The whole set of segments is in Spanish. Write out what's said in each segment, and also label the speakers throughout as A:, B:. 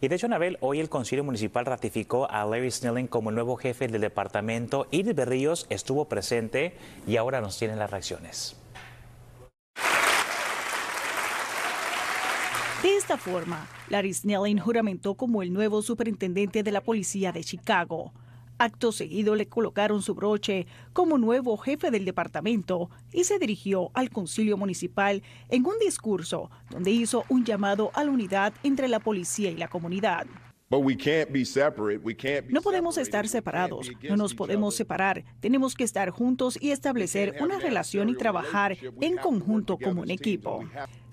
A: Y de hecho, Anabel, hoy el Concilio Municipal ratificó a Larry Snelling como el nuevo jefe del departamento. Iris Berríos estuvo presente y ahora nos tienen las reacciones. De esta forma, Larry Snelling juramentó como el nuevo superintendente de la policía de Chicago. Acto seguido le colocaron su broche como nuevo jefe del departamento y se dirigió al concilio municipal en un discurso donde hizo un llamado a la unidad entre la policía y la comunidad. No podemos estar separados, no nos podemos separar, tenemos que estar juntos y establecer una relación y trabajar en conjunto como un equipo.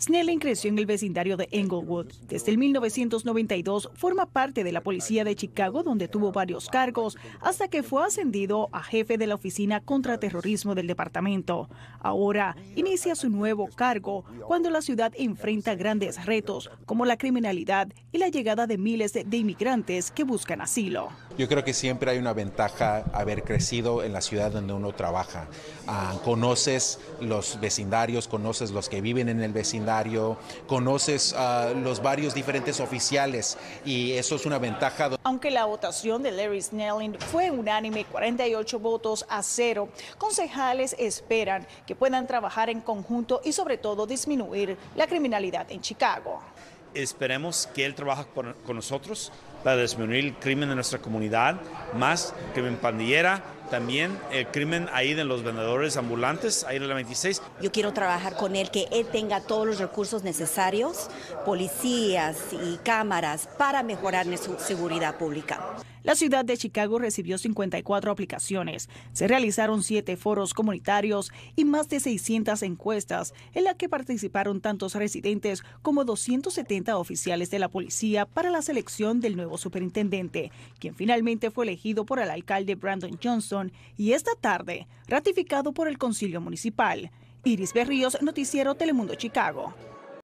A: Snelling creció en el vecindario de Englewood. Desde el 1992 forma parte de la policía de Chicago, donde tuvo varios cargos, hasta que fue ascendido a jefe de la oficina contra terrorismo del departamento. Ahora inicia su nuevo cargo cuando la ciudad enfrenta grandes retos como la criminalidad y la llegada de miles de inmigrantes que buscan asilo.
B: Yo creo que siempre hay una ventaja haber crecido en la ciudad donde uno trabaja. Ah, conoces los vecindarios, conoces los que viven en el vecindario, conoces ah, los varios diferentes oficiales y eso es una ventaja.
A: Aunque la votación de Larry Snelling fue unánime, 48 votos a cero, concejales esperan que puedan trabajar en conjunto y sobre todo disminuir la criminalidad en Chicago.
B: Esperemos que él trabaje con nosotros para disminuir el crimen en nuestra comunidad, más crimen pandillera, también el crimen ahí de los vendedores ambulantes, ahí de la 26.
A: Yo quiero trabajar con él, que él tenga todos los recursos necesarios, policías y cámaras, para mejorar su seguridad pública. La ciudad de Chicago recibió 54 aplicaciones. Se realizaron siete foros comunitarios y más de 600 encuestas en las que participaron tantos residentes como 270 oficiales de la policía para la selección del nuevo superintendente, quien finalmente fue elegido por el alcalde Brandon Johnson y esta tarde ratificado por el Concilio Municipal. Iris Berríos, Noticiero Telemundo Chicago.